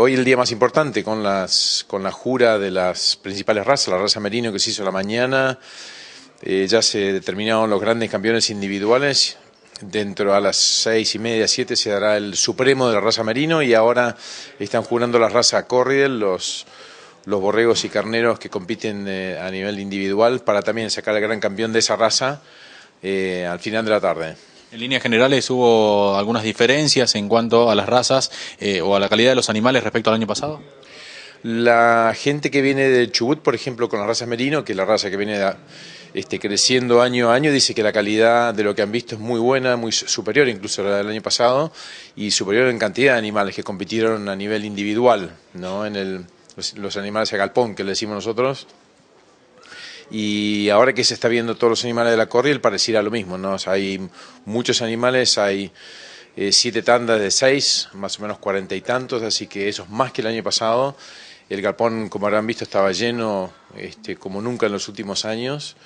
Hoy el día más importante con, las, con la jura de las principales razas, la raza merino que se hizo la mañana, eh, ya se determinaron los grandes campeones individuales, dentro a las seis y media, siete se dará el supremo de la raza merino y ahora están jurando la raza Corriel, los, los borregos y carneros que compiten eh, a nivel individual para también sacar al gran campeón de esa raza eh, al final de la tarde. En líneas generales, ¿hubo algunas diferencias en cuanto a las razas eh, o a la calidad de los animales respecto al año pasado? La gente que viene de Chubut, por ejemplo, con las razas merino, que es la raza que viene este, creciendo año a año, dice que la calidad de lo que han visto es muy buena, muy superior incluso a la del año pasado, y superior en cantidad de animales que compitieron a nivel individual, ¿no? En los, animales a galpón, que le decimos nosotros, y ahora que se está viendo todos los animales de la corriel, pareciera lo mismo, ¿no? hay muchos animales, hay eh, siete tandas de seis, más o menos cuarenta y tantos, así que eso es más que el año pasado. El galpón, como habrán visto, estaba lleno este, como nunca en los últimos años.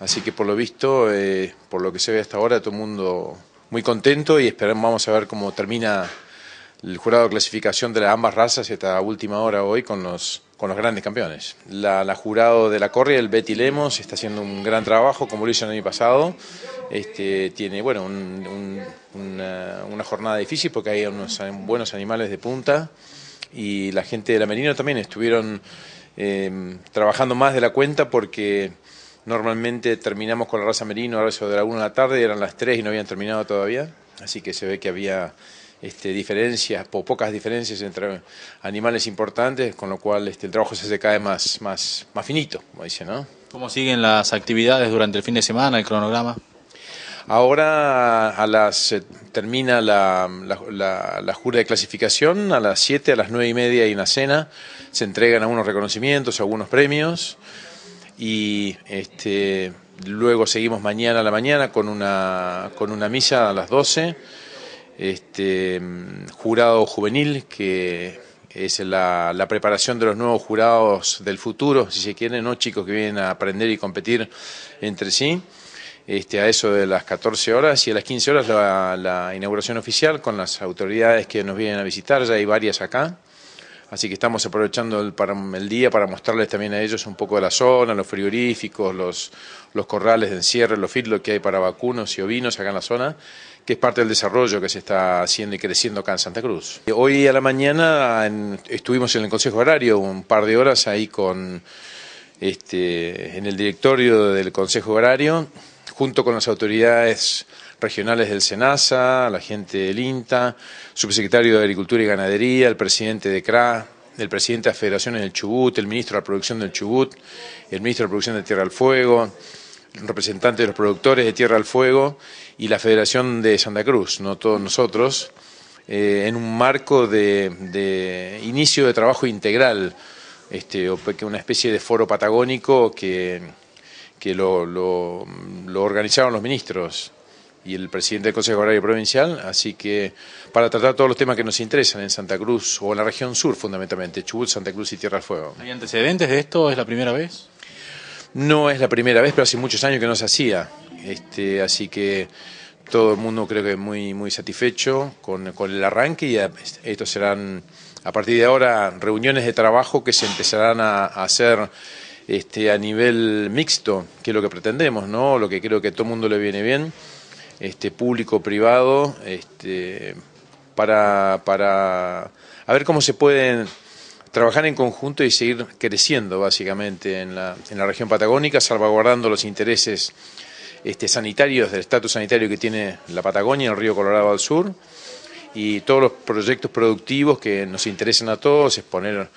Así que por lo visto, eh, por lo que se ve hasta ahora, todo el mundo muy contento y esperamos, vamos a ver cómo termina el jurado de clasificación de las ambas razas esta última hora hoy con los, con los grandes campeones. La, jurado de la Correa, el Betty Lemos, está haciendo un gran trabajo, como lo hizo el año pasado. Este, tiene bueno, una, jornada difícil porque hay unos buenos animales de punta y la gente de la Merino también estuvieron em, trabajando más de la cuenta porque normalmente terminamos con la raza Merino a eso de la 1 de la tarde, y eran las 3 y no habían terminado todavía, así que se ve que había este, diferencias pocas diferencias entre animales importantes, con lo cual este, el trabajo se hace cada más, más, más finito, como dice, ¿no? ¿Cómo siguen las actividades durante el fin de semana, el cronograma? Ahora a las eh, termina la, la, la, jura de clasificación, a las 7, a las 9 y media hay una cena, se entregan algunos reconocimientos, algunos premios y este, luego seguimos mañana a la mañana con una, con una misa a las 12 este, jurado juvenil, que es la, preparación de los nuevos jurados del futuro, si se quiere, no chicos que vienen a aprender y competir entre sí. Este, a eso de las 14 horas y a las 15 horas la, inauguración oficial con las autoridades que nos vienen a visitar, ya hay varias acá. Así que estamos aprovechando el, para, el, día para mostrarles también a ellos un poco de la zona, los frigoríficos, los, corrales de encierre, los feedlots que hay para vacunos y ovinos acá en la zona que es parte del desarrollo que se está haciendo y creciendo acá en Santa Cruz. Eh, hoy a la mañana estuvimos en el Consejo Horario un par de horas ahí con este, en el directorio del Consejo Horario, junto con las autoridades regionales del SENASA, la gente del INTA, subsecretario de Agricultura y Ganadería, el presidente de CRA, el presidente de Federación en del Chubut, el ministro de la Producción del Chubut, el ministro de la Producción de Tierra al Fuego, representantes de los productores de Tierra al Fuego y la Federación de Santa Cruz, no todos nosotros, eh, en un marco de, inicio de trabajo integral, este, una especie de foro patagónico que, lo, lo, organizaron los ministros y el presidente del Consejo Agrario Provincial, así que para tratar todos los temas que nos interesan en Santa Cruz o en la región sur fundamentalmente, Chubut, Santa Cruz y Tierra al Fuego. ¿Hay antecedentes de esto? ¿Es la primera vez? No es la primera vez, pero hace muchos años que no se hacía. Este, así que todo el mundo creo que muy, muy satisfecho con, el arranque y estos serán a partir de ahora reuniones de trabajo que se empezarán a, hacer este, a nivel mixto, que es lo que pretendemos, ¿no? Lo que creo que a todo el mundo le viene bien, este, público, privado, este, para, para a ver cómo se pueden trabajar en conjunto y seguir creciendo básicamente en la, región patagónica, salvaguardando los intereses este, sanitarios, del estatus sanitario que tiene la Patagonia, el río Colorado al sur, y todos los proyectos productivos que nos interesan a todos, es poner,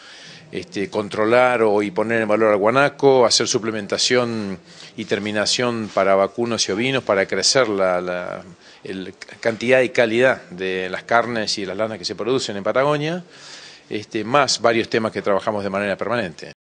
este, controlar o, y poner en valor al guanaco, hacer suplementación y terminación para vacunos y ovinos, para crecer la, cantidad y calidad de las carnes y las lanas que se producen en Patagonia este, más varios temas que trabajamos de manera permanente.